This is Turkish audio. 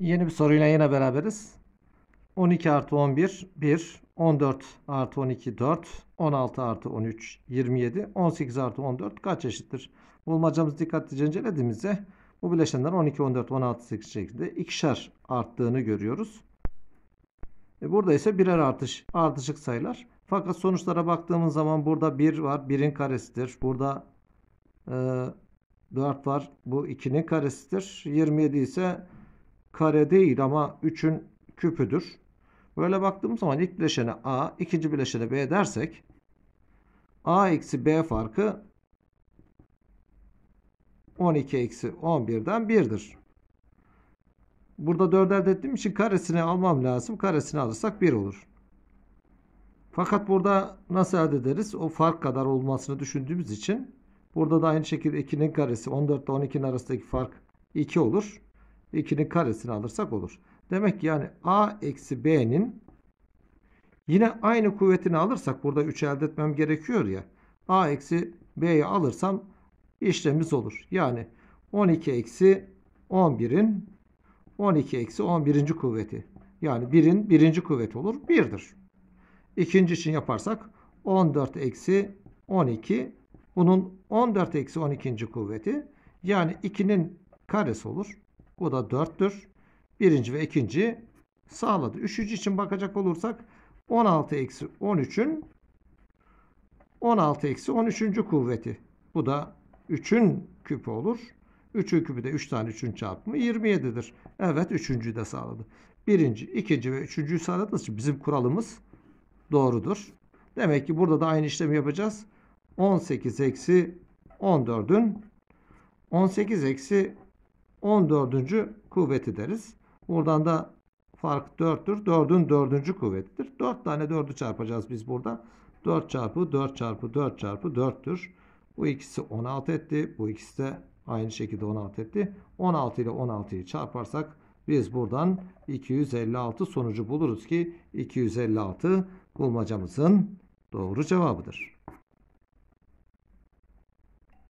Yeni bir soruyla yine beraberiz. 12 artı 11 1, 14 artı 12 4, 16 artı 13 27, 18 artı 14 kaç eşittir? Bulmacamızı dikkatlice incelediğimizde bu bileşenler 12, 14, 16, 8 şeklinde ikişer arttığını görüyoruz. E burada ise birer artış, artışık sayılar. Fakat sonuçlara baktığımız zaman burada 1 var, 1'in karesidir. Burada e, 4 var, bu 2'nin karesidir. 27 ise kare değil ama 3'ün küpüdür. Böyle baktığım zaman ilk bileşene A, ikinci bileşene B dersek A eksi B farkı 12 eksi 11'den 1'dir. Burada 4 elde ettiğim için karesini almam lazım. Karesini alırsak 1 olur. Fakat burada nasıl elde ederiz? O fark kadar olmasını düşündüğümüz için burada da aynı şekilde 2'nin karesi 14 ile 12'nin arasındaki fark 2 olur. 2'nin karesini alırsak olur. Demek ki yani a eksi b'nin yine aynı kuvvetini alırsak burada 3 elde etmem gerekiyor ya. a eksi b'yi alırsam işlemimiz olur. Yani 12 eksi 11'in 12 eksi 11. kuvveti. Yani 1'in birinci kuvveti olur. 1'dir. İkinci için yaparsak 14 eksi 12 bunun 14 eksi 12. kuvveti yani 2'nin karesi olur. Bu da 4'tür. Birinci ve ikinci sağladı. Üçüncü için bakacak olursak 16 eksi 13'ün 16 eksi 13. kuvveti. Bu da 3'ün küpü olur. 3'ün küpü de 3 tane 3'ün çarpımı 27'dir. Evet 3.'ü de sağladı. Birinci, ikinci ve üçüncüyü sağladığı için bizim kuralımız doğrudur. Demek ki burada da aynı işlemi yapacağız. 18 eksi 14'ün 18 eksi 14. kuvveti deriz. Buradan da fark 4'tür. 4'ün 4. kuvvetidir. 4 tane 4'ü çarpacağız biz burada. 4 çarpı 4 çarpı 4 çarpı 4'tür. Bu ikisi 16 etti. Bu ikisi de aynı şekilde 16 etti. 16 ile 16'yı çarparsak biz buradan 256 sonucu buluruz ki 256 bulmacamızın doğru cevabıdır.